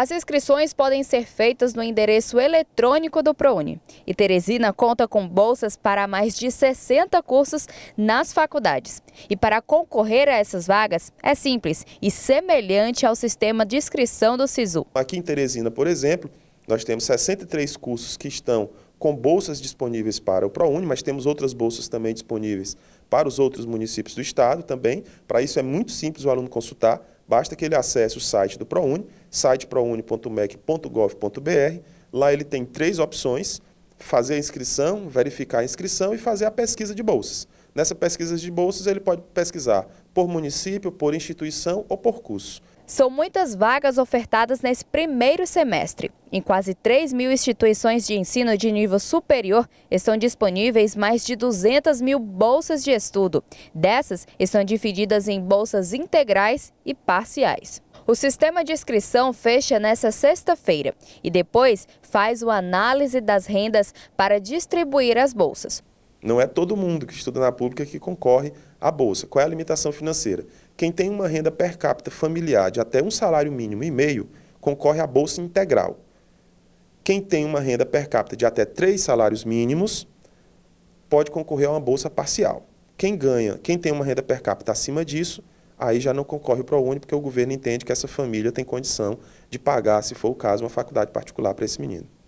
As inscrições podem ser feitas no endereço eletrônico do ProUni. E Teresina conta com bolsas para mais de 60 cursos nas faculdades. E para concorrer a essas vagas é simples e semelhante ao sistema de inscrição do SISU. Aqui em Teresina, por exemplo, nós temos 63 cursos que estão com bolsas disponíveis para o ProUni, mas temos outras bolsas também disponíveis para os outros municípios do estado também. Para isso é muito simples o aluno consultar Basta que ele acesse o site do ProUni, siteprouni.mec.gov.br. Lá ele tem três opções: fazer a inscrição, verificar a inscrição e fazer a pesquisa de bolsas. Nessa pesquisa de bolsas, ele pode pesquisar por município, por instituição ou por curso. São muitas vagas ofertadas nesse primeiro semestre. Em quase 3 mil instituições de ensino de nível superior, estão disponíveis mais de 200 mil bolsas de estudo. Dessas, estão divididas em bolsas integrais e parciais. O sistema de inscrição fecha nesta sexta-feira e depois faz o análise das rendas para distribuir as bolsas. Não é todo mundo que estuda na pública que concorre à bolsa. Qual é a limitação financeira? Quem tem uma renda per capita familiar de até um salário mínimo e meio concorre à bolsa integral. Quem tem uma renda per capita de até três salários mínimos pode concorrer a uma bolsa parcial. Quem ganha, quem tem uma renda per capita acima disso, aí já não concorre para o UNI porque o governo entende que essa família tem condição de pagar, se for o caso, uma faculdade particular para esse menino.